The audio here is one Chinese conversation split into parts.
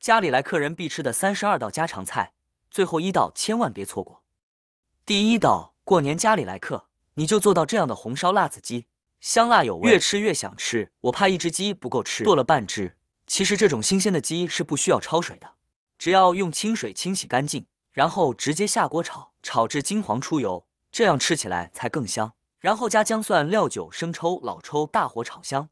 家里来客人必吃的三十二道家常菜，最后一道千万别错过。第一道，过年家里来客，你就做到这样的红烧辣子鸡，香辣有味，越吃越想吃。我怕一只鸡不够吃，剁了半只。其实这种新鲜的鸡是不需要焯水的，只要用清水清洗干净，然后直接下锅炒，炒至金黄出油，这样吃起来才更香。然后加姜蒜、料酒、生抽、老抽，大火炒香。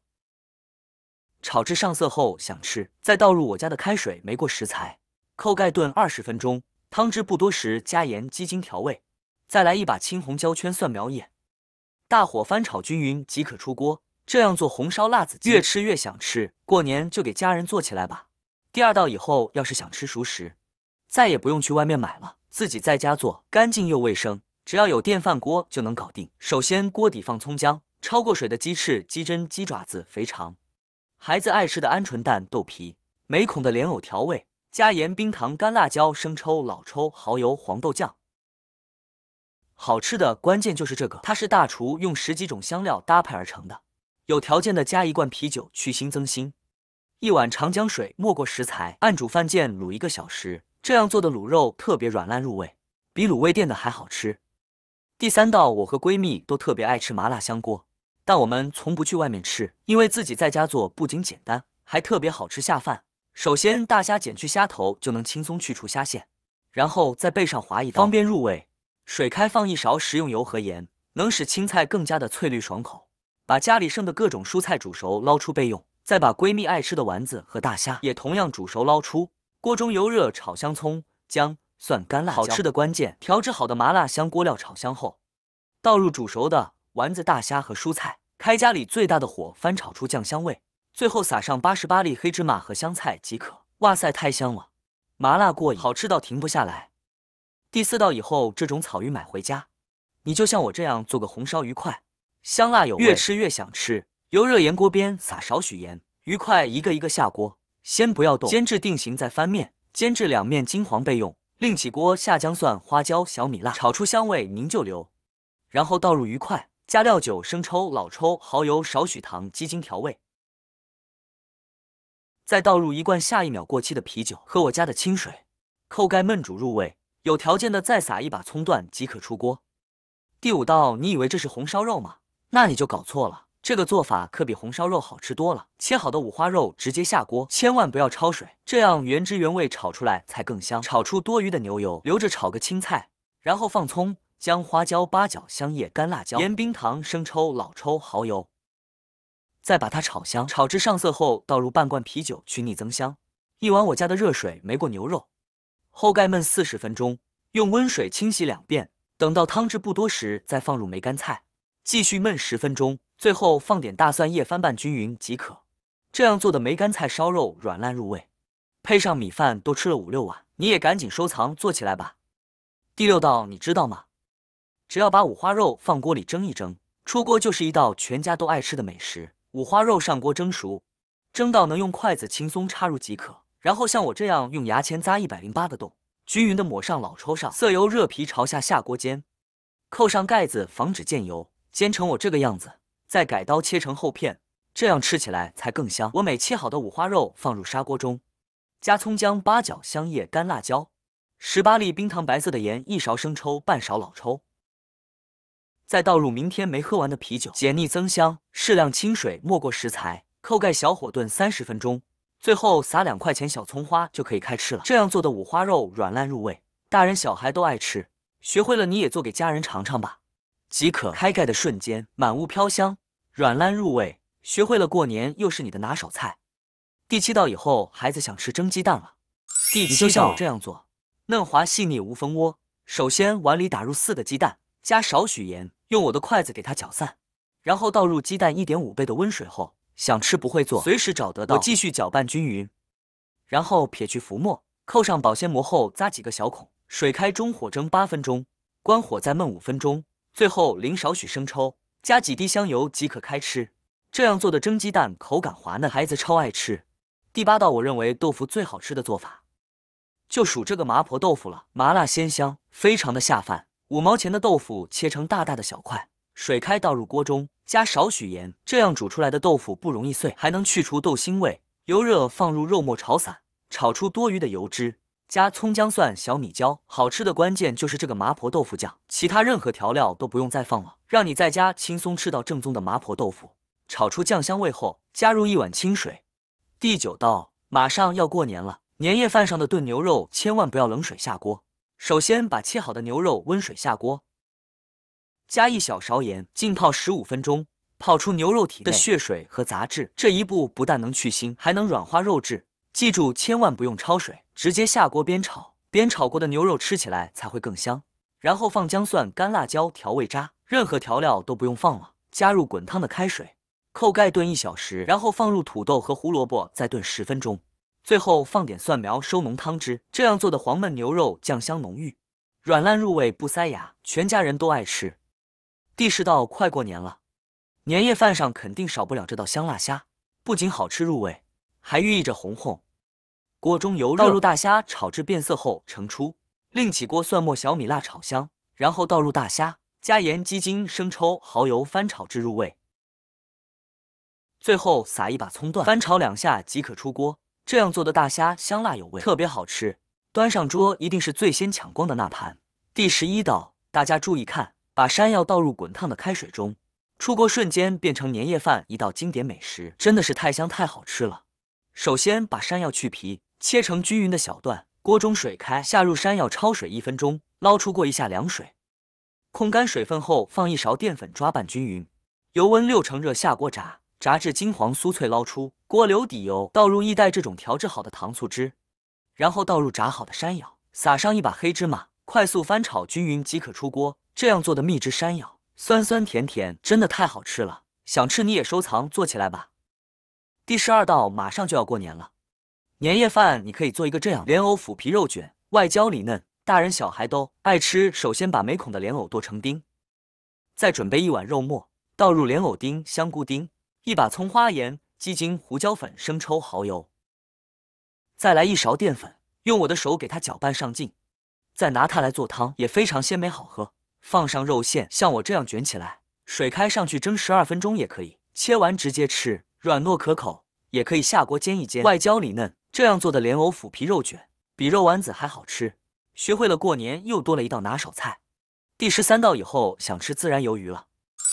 炒至上色后，想吃再倒入我家的开水，没过食材，扣盖炖二十分钟，汤汁不多时加盐、鸡精调味，再来一把青红椒圈、蒜苗叶，大火翻炒均匀即可出锅。这样做红烧辣子鸡，越吃越想吃，过年就给家人做起来吧。第二道以后要是想吃熟食，再也不用去外面买了，自己在家做干净又卫生，只要有电饭锅就能搞定。首先锅底放葱姜，焯过水的鸡翅、鸡胗、鸡爪子、肥肠。孩子爱吃的鹌鹑蛋豆皮，没孔的莲藕调味，加盐、冰糖、干辣椒、生抽、老抽、蚝油、黄豆酱。好吃的关键就是这个，它是大厨用十几种香料搭配而成的。有条件的加一罐啤酒去腥增腥，一碗长江水没过食材，按煮饭键卤一个小时，这样做的卤肉特别软烂入味，比卤味店的还好吃。第三道，我和闺蜜都特别爱吃麻辣香锅。但我们从不去外面吃，因为自己在家做不仅简单，还特别好吃下饭。首先，大虾剪去虾头就能轻松去除虾线，然后在背上划一刀，方便入味。水开放一勺食用油和盐，能使青菜更加的翠绿爽口。把家里剩的各种蔬菜煮熟，捞出备用。再把闺蜜爱吃的丸子和大虾也同样煮熟，捞出。锅中油热，炒香葱、姜、蒜、干辣椒。好吃的关键，调制好的麻辣香锅料炒香后，倒入煮熟的丸子、大虾和蔬菜。开家里最大的火，翻炒出酱香味，最后撒上八十八粒黑芝麻和香菜即可。哇塞，太香了，麻辣过瘾，好吃到停不下来。第四道，以后这种草鱼买回家，你就像我这样做个红烧鱼块，香辣有味，越吃越想吃。油热，沿锅边撒少许盐，鱼块一个一个下锅，先不要动，煎至定型再翻面，煎至两面金黄备用。另起锅下姜蒜、花椒、小米辣，炒出香味，您就留，然后倒入鱼块。加料酒、生抽、老抽、蚝油、少许糖、鸡精调味，再倒入一罐下一秒过期的啤酒和我家的清水，扣盖焖煮入味。有条件的再撒一把葱段即可出锅。第五道，你以为这是红烧肉吗？那你就搞错了，这个做法可比红烧肉好吃多了。切好的五花肉直接下锅，千万不要焯水，这样原汁原味炒出来才更香。炒出多余的牛油，留着炒个青菜，然后放葱。将花椒、八角、香叶、干辣椒、盐、冰糖、生抽、老抽、蚝油，再把它炒香，炒至上色后倒入半罐啤酒去腻增香。一碗我家的热水没过牛肉，后盖焖四十分钟，用温水清洗两遍。等到汤汁不多时再放入梅干菜，继续焖十分钟，最后放点大蒜叶翻拌均匀即可。这样做的梅干菜烧肉软烂入味，配上米饭都吃了五六碗。你也赶紧收藏做起来吧。第六道你知道吗？只要把五花肉放锅里蒸一蒸，出锅就是一道全家都爱吃的美食。五花肉上锅蒸熟，蒸到能用筷子轻松插入即可。然后像我这样用牙签扎一百零八个洞，均匀的抹上老抽、上色油。热皮朝下下锅煎，扣上盖子防止溅油。煎成我这个样子，再改刀切成厚片，这样吃起来才更香。我每切好的五花肉放入砂锅中，加葱姜、八角、香叶、干辣椒、十八粒冰糖、白色的盐一勺生抽、半勺老抽。再倒入明天没喝完的啤酒，解腻增香。适量清水没过食材，扣盖小火炖三十分钟。最后撒两块钱小葱花就可以开吃了。这样做的五花肉软烂入味，大人小孩都爱吃。学会了你也做给家人尝尝吧。即可开盖的瞬间，满屋飘香，软烂入味。学会了过年又是你的拿手菜。第七道以后，孩子想吃蒸鸡蛋了。第七道就像我这样做，嫩滑细腻无蜂窝。首先碗里打入四个鸡蛋，加少许盐。用我的筷子给它搅散，然后倒入鸡蛋一点五倍的温水后，想吃不会做，随时找得到。我继续搅拌均匀，然后撇去浮沫，扣上保鲜膜后扎几个小孔，水开中火蒸八分钟，关火再焖五分钟，最后淋少许生抽，加几滴香油即可开吃。这样做的蒸鸡蛋口感滑嫩，孩子超爱吃。第八道我认为豆腐最好吃的做法，就数这个麻婆豆腐了，麻辣鲜香，非常的下饭。五毛钱的豆腐切成大大的小块，水开倒入锅中，加少许盐，这样煮出来的豆腐不容易碎，还能去除豆腥味。油热放入肉末炒散，炒出多余的油脂，加葱姜蒜、小米椒。好吃的关键就是这个麻婆豆腐酱，其他任何调料都不用再放了，让你在家轻松吃到正宗的麻婆豆腐。炒出酱香味后，加入一碗清水。第九道，马上要过年了，年夜饭上的炖牛肉千万不要冷水下锅。首先把切好的牛肉温水下锅，加一小勺盐浸泡十五分钟，泡出牛肉体的血水和杂质。这一步不但能去腥，还能软化肉质。记住，千万不用焯水，直接下锅煸炒。煸炒过的牛肉吃起来才会更香。然后放姜蒜、干辣椒调味渣，任何调料都不用放了。加入滚烫的开水，扣盖炖一小时，然后放入土豆和胡萝卜再炖十分钟。最后放点蒜苗收浓汤汁，这样做的黄焖牛肉酱香浓郁，软烂入味不塞牙，全家人都爱吃。第十道，快过年了，年夜饭上肯定少不了这道香辣虾，不仅好吃入味，还寓意着红红。锅中油热，倒入大虾炒至变色后盛出，另起锅蒜末小米辣炒香，然后倒入大虾，加盐鸡精生抽蚝油翻炒至入味，最后撒一把葱段，翻炒两下即可出锅。这样做的大虾香辣有味，特别好吃，端上桌一定是最先抢光的那盘。第十一道，大家注意看，把山药倒入滚烫的开水中，出锅瞬间变成年夜饭一道经典美食，真的是太香太好吃了。首先把山药去皮，切成均匀的小段，锅中水开，下入山药焯水一分钟，捞出过一下凉水，控干水分后放一勺淀粉抓拌均匀，油温六成热下锅炸。炸至金黄酥脆，捞出。锅留底油，倒入一袋这种调制好的糖醋汁，然后倒入炸好的山药，撒上一把黑芝麻，快速翻炒均匀即可出锅。这样做的蜜汁山药，酸酸甜甜，真的太好吃了。想吃你也收藏做起来吧。第十二道，马上就要过年了，年夜饭你可以做一个这样莲藕腐皮肉卷，外焦里嫩，大人小孩都爱吃。首先把没孔的莲藕剁成丁，再准备一碗肉末，倒入莲藕丁、香菇丁。一把葱花、盐、鸡精、胡椒粉、生抽、蚝油，再来一勺淀粉，用我的手给它搅拌上劲，再拿它来做汤也非常鲜美好喝。放上肉馅，像我这样卷起来，水开上去蒸十二分钟也可以。切完直接吃，软糯可口，也可以下锅煎一煎，外焦里嫩。这样做的莲藕腐皮肉卷比肉丸子还好吃。学会了，过年又多了一道拿手菜。第十三道以后想吃孜然鱿鱼了，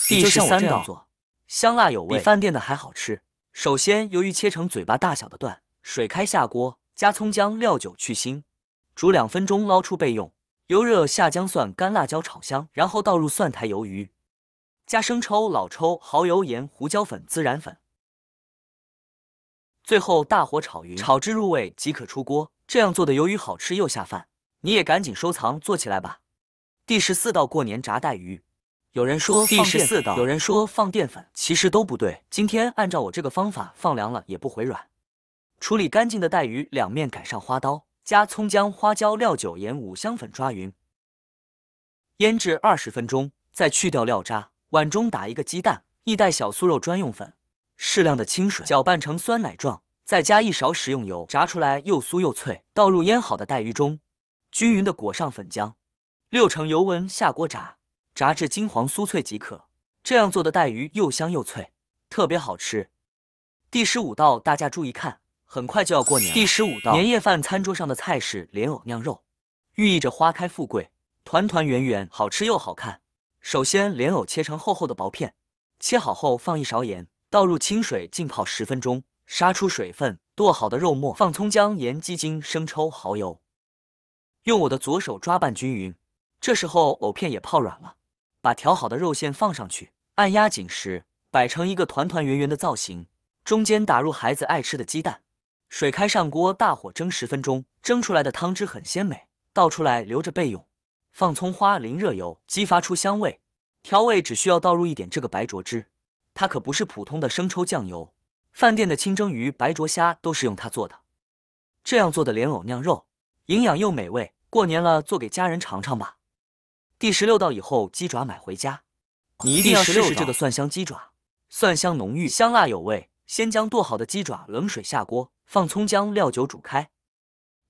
第十三道。香辣有味，比饭店的还好吃。首先，鱿鱼切成嘴巴大小的段，水开下锅，加葱姜、料酒去腥，煮两分钟，捞出备用。油热下姜蒜、干辣椒炒香，然后倒入蒜苔、鱿鱼，加生抽、老抽、蚝油、盐、胡椒粉、孜然粉，最后大火炒匀，炒至入味即可出锅。这样做的鱿鱼好吃又下饭，你也赶紧收藏做起来吧。第十四道过年炸带鱼。有人说放四粉，有人说放淀粉，其实都不对。今天按照我这个方法，放凉了也不回软。处理干净的带鱼两面改上花刀，加葱姜、花椒、料酒、盐、五香粉抓匀，腌制二十分钟，再去掉料渣。碗中打一个鸡蛋，一袋小酥肉专用粉，适量的清水，搅拌成酸奶状，再加一勺食用油，炸出来又酥又脆。倒入腌好的带鱼中，均匀的裹上粉浆，六成油温下锅炸。炸至金黄酥脆即可，这样做的带鱼又香又脆，特别好吃。第十五道，大家注意看，很快就要过年了。第十五道，年夜饭餐桌上的菜是莲藕酿肉，寓意着花开富贵，团团圆圆，好吃又好看。首先，莲藕切成厚厚的薄片，切好后放一勺盐，倒入清水浸泡十分钟，杀出水分。剁好的肉末放葱姜、盐、鸡精、生抽、蚝油，用我的左手抓拌均匀。这时候藕片也泡软了。把调好的肉馅放上去，按压紧实，摆成一个团团圆圆的造型，中间打入孩子爱吃的鸡蛋。水开上锅，大火蒸十分钟，蒸出来的汤汁很鲜美，倒出来留着备用。放葱花，淋热油，激发出香味。调味只需要倒入一点这个白灼汁，它可不是普通的生抽酱油，饭店的清蒸鱼、白灼虾都是用它做的。这样做的莲藕酿肉，营养又美味，过年了做给家人尝尝吧。第十六道以后，鸡爪买回家，你一定要试试这个蒜香鸡爪，蒜香浓郁，香辣有味。先将剁好的鸡爪冷水下锅，放葱姜、料酒煮开，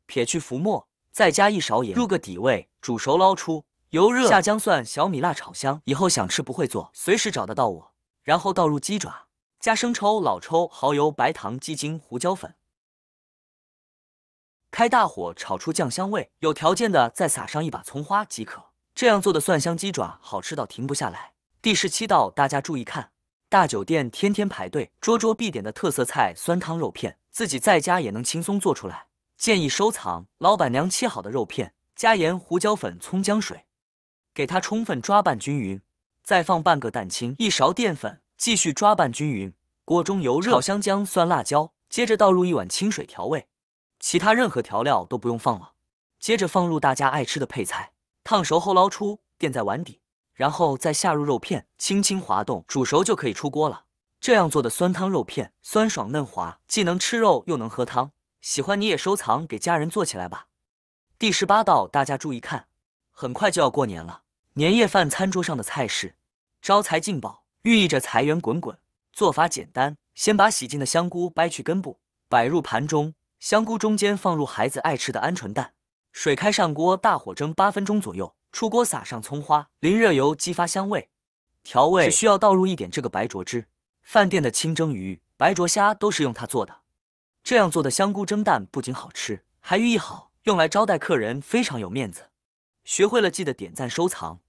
撇去浮沫，再加一勺盐入个底味，煮熟捞出。油热下姜蒜、小米辣炒香，以后想吃不会做，随时找得到我。然后倒入鸡爪，加生抽、老抽、蚝油、白糖、鸡精、胡椒粉，开大火炒出酱香味。有条件的再撒上一把葱花即可。这样做的蒜香鸡爪好吃到停不下来。第十七道，大家注意看，大酒店天天排队，桌桌必点的特色菜酸汤肉片，自己在家也能轻松做出来，建议收藏。老板娘切好的肉片，加盐、胡椒粉、葱姜水，给它充分抓拌均匀，再放半个蛋清、一勺淀粉，继续抓拌均匀。锅中油热，炒香姜蒜辣椒，接着倒入一碗清水调味，其他任何调料都不用放了。接着放入大家爱吃的配菜。烫熟后捞出，垫在碗底，然后再下入肉片，轻轻滑动，煮熟就可以出锅了。这样做的酸汤肉片酸爽嫩滑，既能吃肉又能喝汤，喜欢你也收藏，给家人做起来吧。第十八道，大家注意看，很快就要过年了，年夜饭餐桌上的菜式，招财进宝，寓意着财源滚滚。做法简单，先把洗净的香菇掰去根部，摆入盘中，香菇中间放入孩子爱吃的鹌鹑蛋。水开上锅，大火蒸八分钟左右，出锅撒上葱花，淋热油激发香味。调味只需要倒入一点这个白灼汁，饭店的清蒸鱼、白灼虾都是用它做的。这样做的香菇蒸蛋不仅好吃，还寓意好，用来招待客人非常有面子。学会了记得点赞收藏。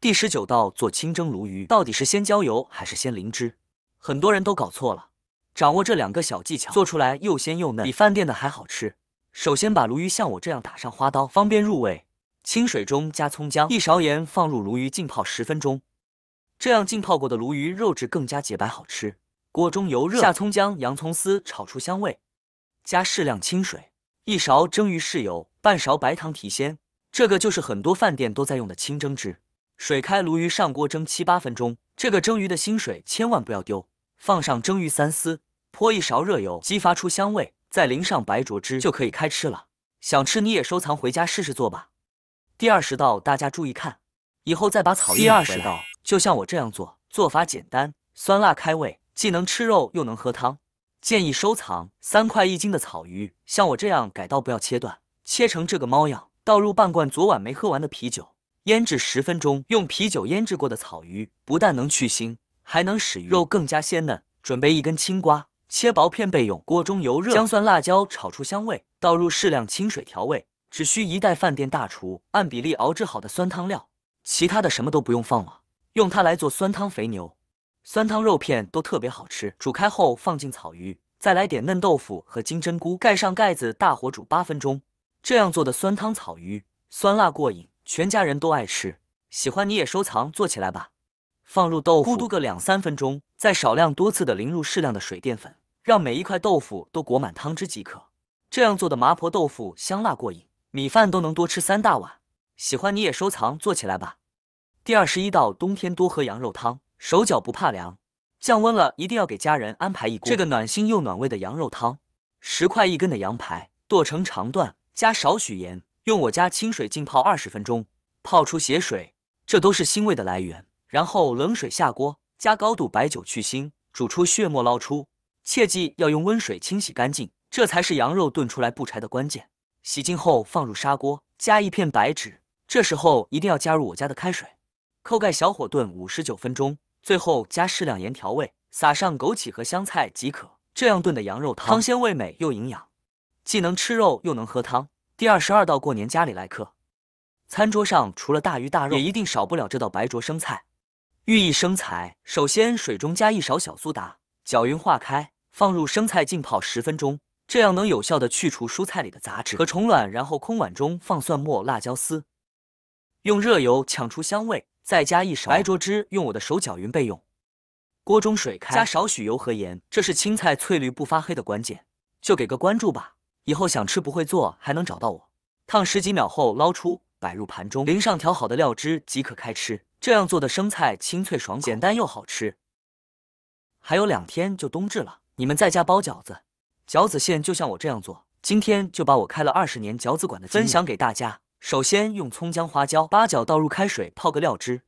第十九道做清蒸鲈鱼，到底是先浇油还是先淋汁？很多人都搞错了。掌握这两个小技巧，做出来又鲜又嫩，比饭店的还好吃。首先把鲈鱼像我这样打上花刀，方便入味。清水中加葱姜一勺盐，放入鲈鱼浸泡十分钟，这样浸泡过的鲈鱼肉质更加洁白好吃。锅中油热，下葱姜洋葱丝炒出香味，加适量清水，一勺蒸鱼豉油，半勺白糖提鲜。这个就是很多饭店都在用的清蒸汁。水开，鲈鱼上锅蒸七八分钟。这个蒸鱼的腥水千万不要丢，放上蒸鱼三丝，泼一勺热油，激发出香味。再淋上白灼汁，就可以开吃了。想吃你也收藏回家试试做吧。第二十道，大家注意看，以后再把草鱼。第二十道，就像我这样做，做法简单，酸辣开胃，既能吃肉又能喝汤，建议收藏。三块一斤的草鱼，像我这样改刀，不要切断，切成这个猫样，倒入半罐昨晚没喝完的啤酒，腌制十分钟。用啤酒腌制过的草鱼，不但能去腥，还能使鱼肉更加鲜嫩。准备一根青瓜。切薄片备用。锅中油热，姜蒜辣椒炒出香味，倒入适量清水调味。只需一袋饭店大厨按比例熬制好的酸汤料，其他的什么都不用放了。用它来做酸汤肥牛、酸汤肉片都特别好吃。煮开后放进草鱼，再来点嫩豆腐和金针菇，盖上盖子大火煮八分钟。这样做的酸汤草鱼酸辣过瘾，全家人都爱吃。喜欢你也收藏做起来吧。放入豆腐，咕嘟个两三分钟，再少量多次的淋入适量的水淀粉。让每一块豆腐都裹满汤汁即可，这样做的麻婆豆腐香辣过瘾，米饭都能多吃三大碗。喜欢你也收藏做起来吧。第二十一道，冬天多喝羊肉汤，手脚不怕凉。降温了一定要给家人安排一锅这个暖心又暖胃的羊肉汤。十块一根的羊排剁成长段，加少许盐，用我家清水浸泡二十分钟，泡出血水，这都是腥味的来源。然后冷水下锅，加高度白酒去腥，煮出血沫捞出。切记要用温水清洗干净，这才是羊肉炖出来不柴的关键。洗净后放入砂锅，加一片白芷，这时候一定要加入我家的开水，扣盖小火炖五十九分钟。最后加适量盐调味，撒上枸杞和香菜即可。这样炖的羊肉汤鲜味美又营养，既能吃肉又能喝汤。第二十二道过年家里来客，餐桌上除了大鱼大肉，也一定少不了这道白灼生菜，寓意生财。首先水中加一勺小苏打，搅匀化开。放入生菜浸泡十分钟，这样能有效的去除蔬菜里的杂质和虫卵。然后空碗中放蒜末、辣椒丝，用热油呛出香味，再加一勺白灼汁，用我的手搅匀备用。锅中水开，加少许油和盐，这是青菜翠绿不发黑的关键。就给个关注吧，以后想吃不会做还能找到我。烫十几秒后捞出，摆入盘中，淋上调好的料汁即可开吃。这样做的生菜清脆爽口，简单又好吃。还有两天就冬至了。你们在家包饺子，饺子馅就像我这样做。今天就把我开了二十年饺子馆的分享给大家。首先用葱姜花椒八角倒入开水泡个料汁，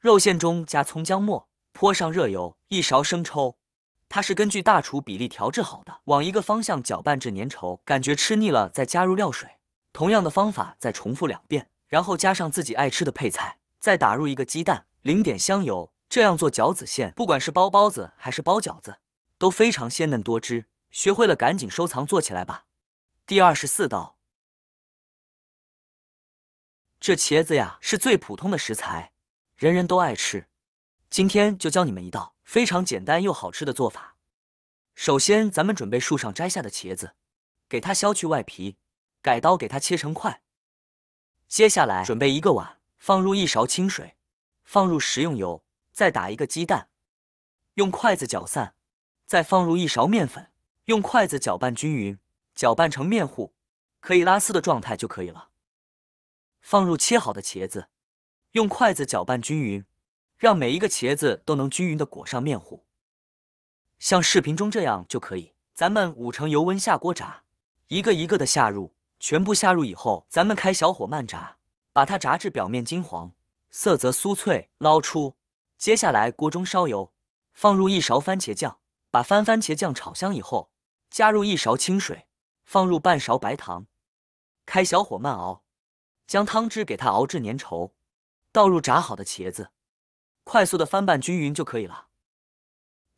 肉馅中加葱姜末，泼上热油，一勺生抽。它是根据大厨比例调制好的，往一个方向搅拌至粘稠，感觉吃腻了再加入料水。同样的方法再重复两遍，然后加上自己爱吃的配菜，再打入一个鸡蛋，淋点香油。这样做饺子馅，不管是包包子还是包饺子。都非常鲜嫩多汁，学会了赶紧收藏做起来吧。第二十四道，这茄子呀是最普通的食材，人人都爱吃。今天就教你们一道非常简单又好吃的做法。首先，咱们准备树上摘下的茄子，给它削去外皮，改刀给它切成块。接下来，准备一个碗，放入一勺清水，放入食用油，再打一个鸡蛋，用筷子搅散。再放入一勺面粉，用筷子搅拌均匀，搅拌成面糊，可以拉丝的状态就可以了。放入切好的茄子，用筷子搅拌均匀，让每一个茄子都能均匀的裹上面糊，像视频中这样就可以。咱们五成油温下锅炸，一个一个的下入，全部下入以后，咱们开小火慢炸，把它炸至表面金黄，色泽酥脆，捞出。接下来锅中烧油，放入一勺番茄酱。把番番茄酱炒香以后，加入一勺清水，放入半勺白糖，开小火慢熬，将汤汁给它熬至粘稠，倒入炸好的茄子，快速的翻拌均匀就可以了。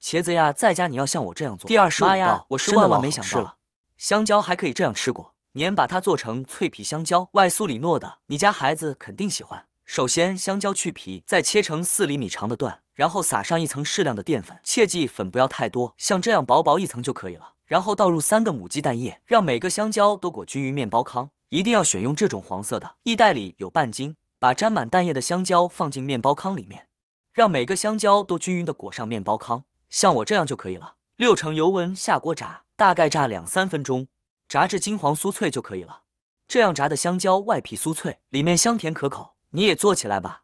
茄子呀，在家你要像我这样做。第二十妈呀，我是万万没想到，香蕉还可以这样吃。过年把它做成脆皮香蕉，外酥里糯的，你家孩子肯定喜欢。首先，香蕉去皮，再切成四厘米长的段，然后撒上一层适量的淀粉，切记粉不要太多，像这样薄薄一层就可以了。然后倒入三个母鸡蛋液，让每个香蕉都裹均匀面包糠，一定要选用这种黄色的，一袋里有半斤。把沾满蛋液的香蕉放进面包糠里面，让每个香蕉都均匀的裹上面包糠，像我这样就可以了。六成油温下锅炸，大概炸两三分钟，炸至金黄酥脆就可以了。这样炸的香蕉外皮酥脆，里面香甜可口。你也做起来吧。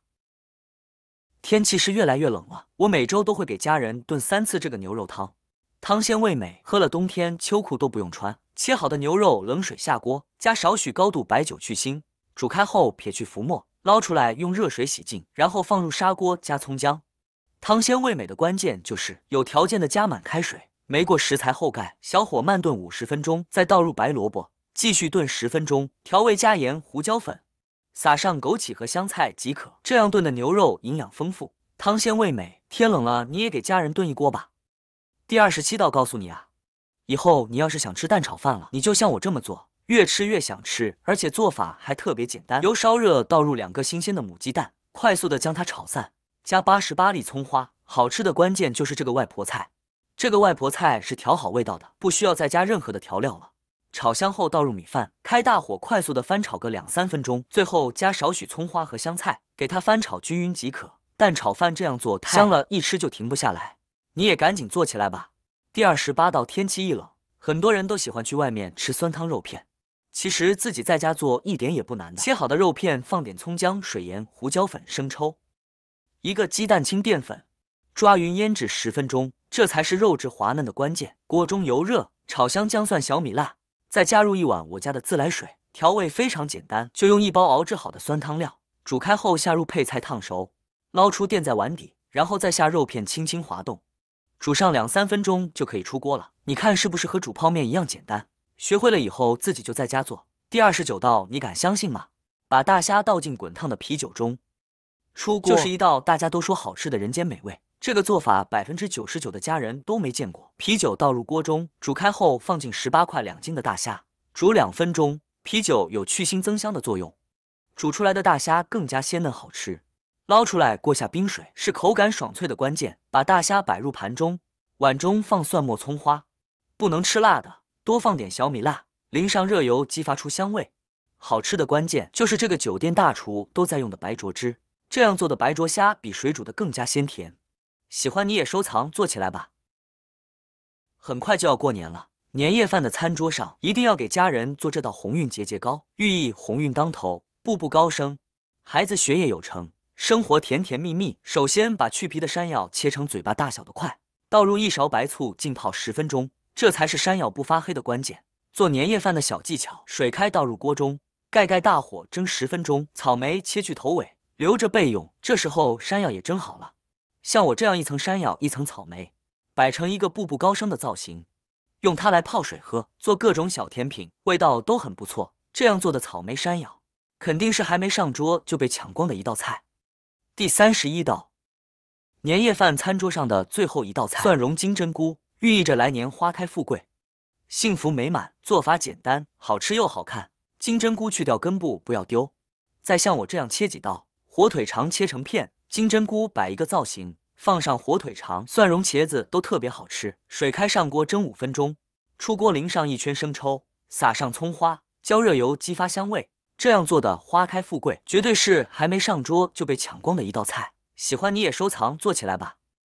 天气是越来越冷了，我每周都会给家人炖三次这个牛肉汤，汤鲜味美，喝了冬天秋裤都不用穿。切好的牛肉冷水下锅，加少许高度白酒去腥，煮开后撇去浮沫，捞出来用热水洗净，然后放入砂锅加葱姜。汤鲜味美的关键就是有条件的加满开水，没过食材后盖小火慢炖五十分钟，再倒入白萝卜继续炖十分钟，调味加盐、胡椒粉。撒上枸杞和香菜即可，这样炖的牛肉营养丰富，汤鲜味美。天冷了，你也给家人炖一锅吧。第二十七道，告诉你啊，以后你要是想吃蛋炒饭了，你就像我这么做，越吃越想吃，而且做法还特别简单。油烧热，倒入两个新鲜的母鸡蛋，快速的将它炒散，加八十八粒葱花。好吃的关键就是这个外婆菜，这个外婆菜是调好味道的，不需要再加任何的调料了。炒香后倒入米饭，开大火快速的翻炒个两三分钟，最后加少许葱花和香菜，给它翻炒均匀即可。蛋炒饭这样做太香了，一吃就停不下来，你也赶紧做起来吧。第二十八道，天气一冷，很多人都喜欢去外面吃酸汤肉片，其实自己在家做一点也不难。的。切好的肉片放点葱姜、水盐、胡椒粉、生抽，一个鸡蛋清、淀粉，抓匀腌制十分钟，这才是肉质滑嫩的关键。锅中油热，炒香姜蒜、小米辣。再加入一碗我家的自来水，调味非常简单，就用一包熬制好的酸汤料，煮开后下入配菜烫熟，捞出垫在碗底，然后再下肉片轻轻滑动，煮上两三分钟就可以出锅了。你看是不是和煮泡面一样简单？学会了以后自己就在家做。第二十九道，你敢相信吗？把大虾倒进滚烫的啤酒中，出锅就是一道大家都说好吃的人间美味。这个做法百分之九十九的家人都没见过。啤酒倒入锅中，煮开后放进十八块两斤的大虾，煮两分钟。啤酒有去腥增香的作用，煮出来的大虾更加鲜嫩好吃。捞出来过下冰水是口感爽脆的关键。把大虾摆入盘中，碗中放蒜末、葱花。不能吃辣的，多放点小米辣，淋上热油，激发出香味。好吃的关键就是这个酒店大厨都在用的白灼汁。这样做的白灼虾比水煮的更加鲜甜。喜欢你也收藏做起来吧。很快就要过年了，年夜饭的餐桌上一定要给家人做这道鸿运节节高，寓意鸿运当头，步步高升，孩子学业有成，生活甜甜蜜蜜。首先把去皮的山药切成嘴巴大小的块，倒入一勺白醋浸泡十分钟，这才是山药不发黑的关键。做年夜饭的小技巧：水开倒入锅中，盖盖大火蒸十分钟。草莓切去头尾，留着备用。这时候山药也蒸好了。像我这样一层山药一层草莓，摆成一个步步高升的造型，用它来泡水喝，做各种小甜品，味道都很不错。这样做的草莓山药，肯定是还没上桌就被抢光的一道菜。第三十一道，年夜饭餐桌上的最后一道菜——蒜蓉金针菇，寓意着来年花开富贵、幸福美满。做法简单，好吃又好看。金针菇去掉根部不要丢，再像我这样切几刀，火腿肠切成片。金针菇摆一个造型，放上火腿肠、蒜蓉、茄子都特别好吃。水开上锅蒸五分钟，出锅淋上一圈生抽，撒上葱花，浇热油激发香味。这样做的花开富贵，绝对是还没上桌就被抢光的一道菜。喜欢你也收藏做起来吧。